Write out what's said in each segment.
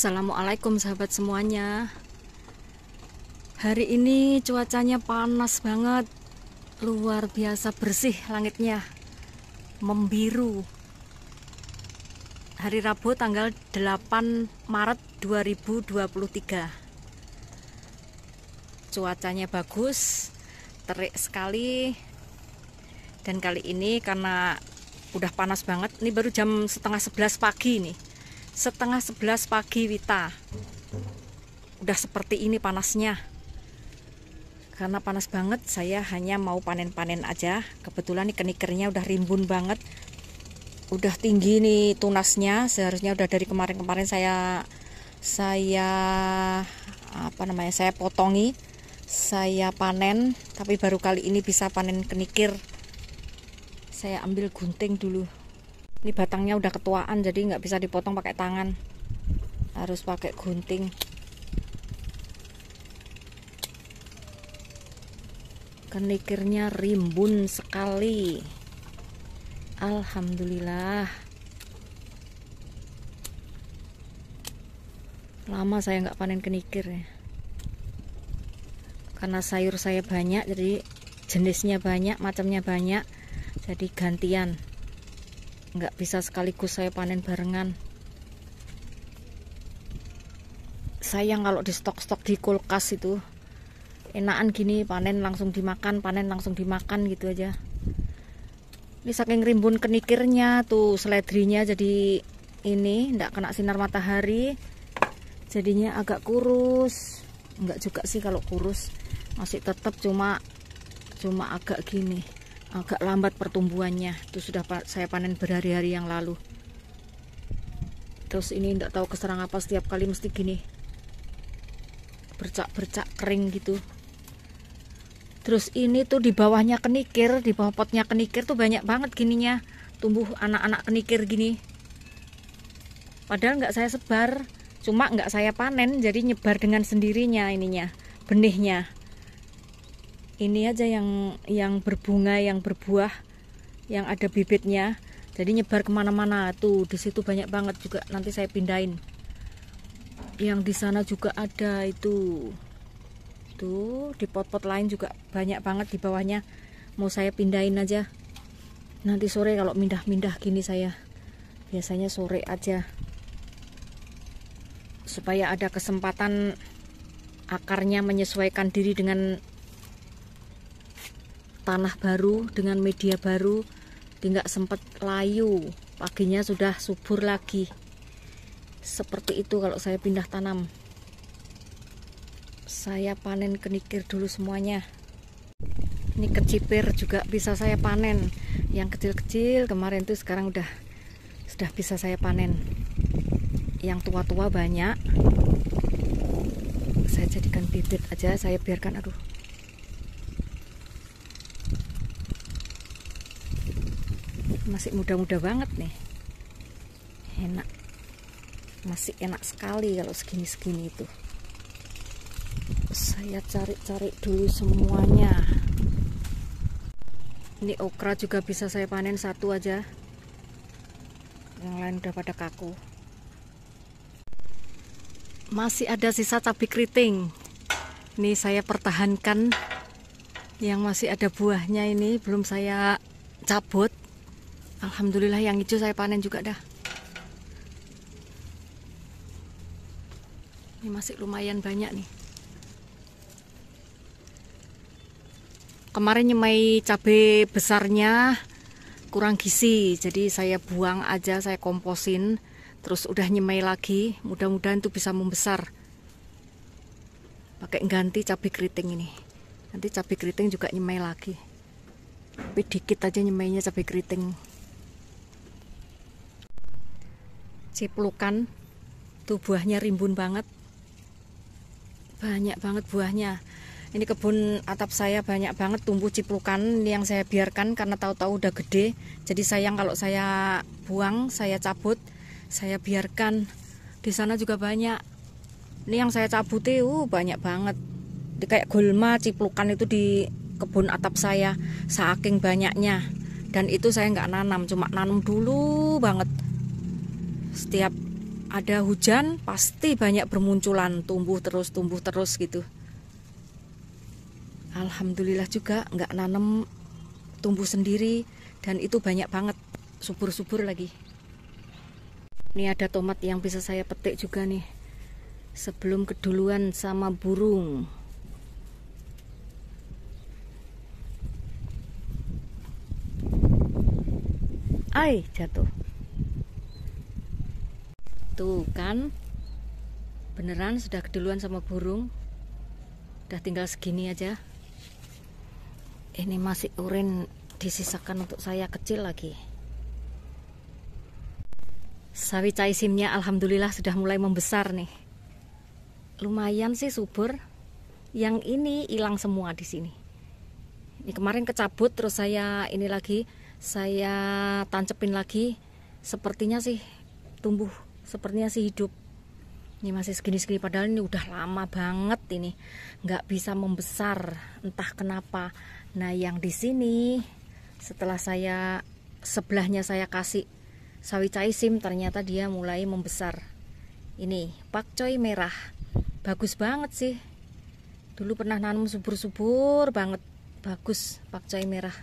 Assalamualaikum sahabat semuanya Hari ini cuacanya panas banget Luar biasa bersih langitnya Membiru Hari Rabu tanggal 8 Maret 2023 Cuacanya bagus Terik sekali Dan kali ini karena udah panas banget Ini baru jam setengah sebelas pagi nih setengah sebelas pagi Wita udah seperti ini panasnya karena panas banget saya hanya mau panen-panen aja kebetulan nih kenikirnya udah rimbun banget udah tinggi nih tunasnya seharusnya udah dari kemarin-kemarin saya saya apa namanya saya potongi saya panen tapi baru kali ini bisa panen kenikir saya ambil gunting dulu ini batangnya udah ketuaan jadi nggak bisa dipotong pakai tangan harus pakai gunting kenikirnya rimbun sekali Alhamdulillah lama saya nggak panen kenikir ya karena sayur saya banyak jadi jenisnya banyak macamnya banyak jadi gantian nggak bisa sekaligus saya panen barengan sayang kalau di stok-stok di kulkas itu enakan gini panen langsung dimakan panen langsung dimakan gitu aja ini saking rimbun kenikirnya tuh seledrinya jadi ini ndak kena sinar matahari jadinya agak kurus enggak juga sih kalau kurus masih tetap cuma cuma agak gini agak lambat pertumbuhannya itu sudah saya panen berhari-hari yang lalu terus ini tidak tahu keserang apa setiap kali mesti gini bercak-bercak kering gitu terus ini tuh di bawahnya kenikir di bawah potnya kenikir tuh banyak banget gininya tumbuh anak-anak kenikir gini padahal nggak saya sebar cuma nggak saya panen jadi nyebar dengan sendirinya ininya benihnya ini aja yang yang berbunga yang berbuah yang ada bibitnya jadi nyebar kemana-mana tuh di situ banyak banget juga nanti saya pindahin yang di sana juga ada itu tuh di pot-pot lain juga banyak banget di bawahnya mau saya pindahin aja nanti sore kalau mindah-mindah gini saya biasanya sore aja supaya ada kesempatan akarnya menyesuaikan diri dengan tanah baru dengan media baru tidak sempat layu paginya sudah subur lagi seperti itu kalau saya pindah tanam saya panen kenikir dulu semuanya ini kecipir juga bisa saya panen yang kecil-kecil kemarin itu sekarang udah sudah bisa saya panen yang tua-tua banyak saya jadikan bibit aja saya biarkan aduh masih muda-muda banget nih enak masih enak sekali kalau segini-segini itu saya cari-cari dulu semuanya ini okra juga bisa saya panen satu aja yang lain udah pada kaku masih ada sisa cabai keriting ini saya pertahankan yang masih ada buahnya ini belum saya cabut Alhamdulillah yang hijau saya panen juga dah. Ini masih lumayan banyak nih. Kemarin nyemai cabai besarnya kurang gizi, jadi saya buang aja, saya komposin. Terus udah nyemai lagi, mudah-mudahan itu bisa membesar. Pakai ganti cabe keriting ini. Nanti cabe keriting juga nyemai lagi. Tapi dikit aja nyemainya cabe keriting. ciplukan tuh buahnya rimbun banget banyak banget buahnya ini kebun atap saya banyak banget tumbuh ciplukan yang saya biarkan karena tahu-tahu udah gede jadi sayang kalau saya buang saya cabut saya biarkan di sana juga banyak ini yang saya itu uh, banyak banget di kayak gulma ciplukan itu di kebun atap saya saking banyaknya dan itu saya nggak nanam cuma nanam dulu banget setiap ada hujan pasti banyak bermunculan tumbuh terus tumbuh terus gitu Alhamdulillah juga nggak nanem tumbuh sendiri dan itu banyak banget subur-subur lagi ini ada tomat yang bisa saya petik juga nih sebelum keduluan sama burung ay jatuh itu kan Beneran sudah keduluan sama burung Udah tinggal segini aja Ini masih urin Disisakan untuk saya kecil lagi Sawi caisimnya alhamdulillah sudah mulai membesar nih Lumayan sih subur Yang ini hilang semua di sini ini kemarin kecabut terus saya ini lagi saya tancepin lagi sepertinya sih tumbuh sepertinya sih hidup ini masih segini-segini padahal ini udah lama banget ini nggak bisa membesar entah kenapa nah yang di sini setelah saya sebelahnya saya kasih sawi caisim ternyata dia mulai membesar ini pakcoy merah bagus banget sih dulu pernah nanam subur-subur banget bagus pakcoy merah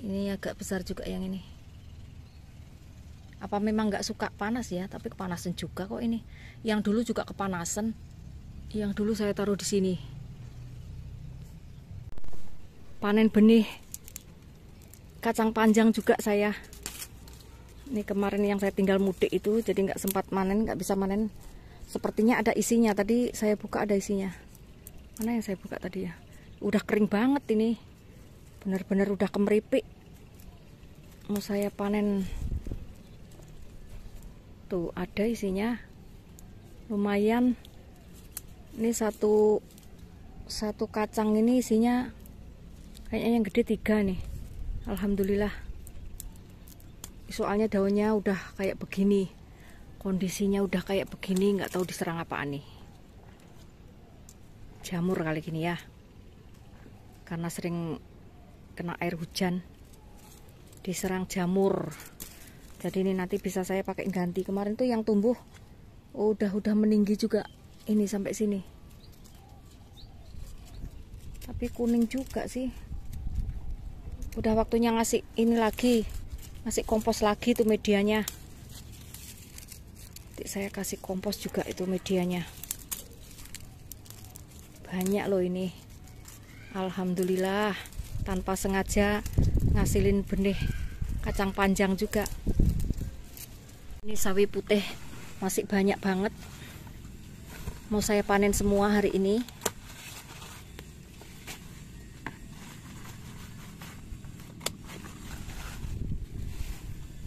ini agak besar juga yang ini apa memang nggak suka panas ya tapi kepanasan juga kok ini yang dulu juga kepanasan yang dulu saya taruh di sini panen benih kacang panjang juga saya ini kemarin yang saya tinggal mudik itu jadi nggak sempat manen nggak bisa manen sepertinya ada isinya tadi saya buka ada isinya mana yang saya buka tadi ya udah kering banget ini benar-benar udah kemeripik mau saya panen tuh ada isinya lumayan ini satu satu kacang ini isinya kayaknya yang gede tiga nih Alhamdulillah soalnya daunnya udah kayak begini kondisinya udah kayak begini nggak tahu diserang apaan nih jamur kali gini ya karena sering kena air hujan diserang jamur jadi ini nanti bisa saya pakai ganti kemarin tuh yang tumbuh udah-udah oh, meninggi juga ini sampai sini tapi kuning juga sih udah waktunya ngasih ini lagi ngasih kompos lagi tuh medianya nanti saya kasih kompos juga itu medianya banyak loh ini Alhamdulillah tanpa sengaja ngasilin benih kacang panjang juga ini sawi putih masih banyak banget mau saya panen semua hari ini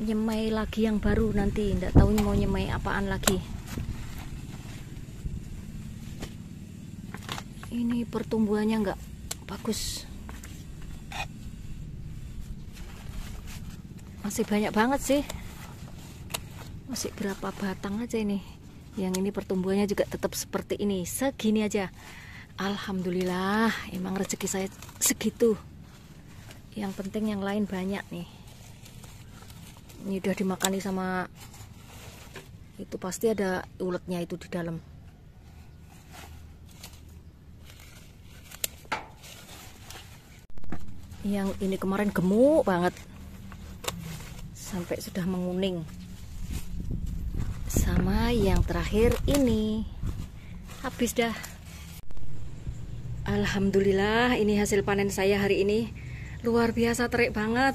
nyemai lagi yang baru nanti tidak tahu mau nyemai apaan lagi ini pertumbuhannya enggak bagus masih banyak banget sih masih berapa batang aja ini yang ini pertumbuhannya juga tetap seperti ini segini aja Alhamdulillah emang rezeki saya segitu yang penting yang lain banyak nih ini udah dimakani sama itu pasti ada uletnya itu di dalam yang ini kemarin gemuk banget sampai sudah menguning sama yang terakhir ini habis dah Alhamdulillah ini hasil panen saya hari ini luar biasa terik banget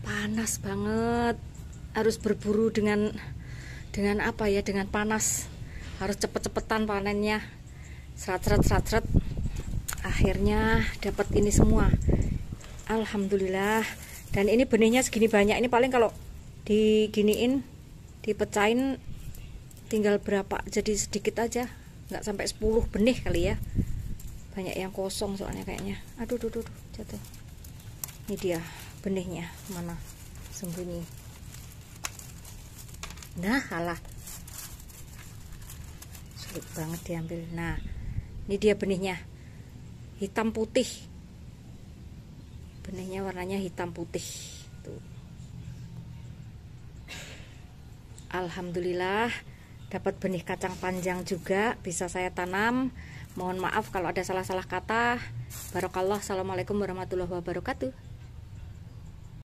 panas banget harus berburu dengan dengan apa ya dengan panas harus cepet-cepetan panennya serat-serat serat-serat akhirnya dapat ini semua Alhamdulillah dan ini benihnya segini banyak ini paling kalau diginiin dipecahin tinggal berapa jadi sedikit aja nggak sampai 10 benih kali ya banyak yang kosong soalnya kayaknya aduh aduh aduh jatuh ini dia benihnya mana sembunyi nah alah sulit banget diambil nah ini dia benihnya hitam putih benihnya warnanya hitam putih tuh Alhamdulillah dapat benih kacang panjang juga bisa saya tanam mohon maaf kalau ada salah-salah kata barokallah assalamualaikum warahmatullahi wabarakatuh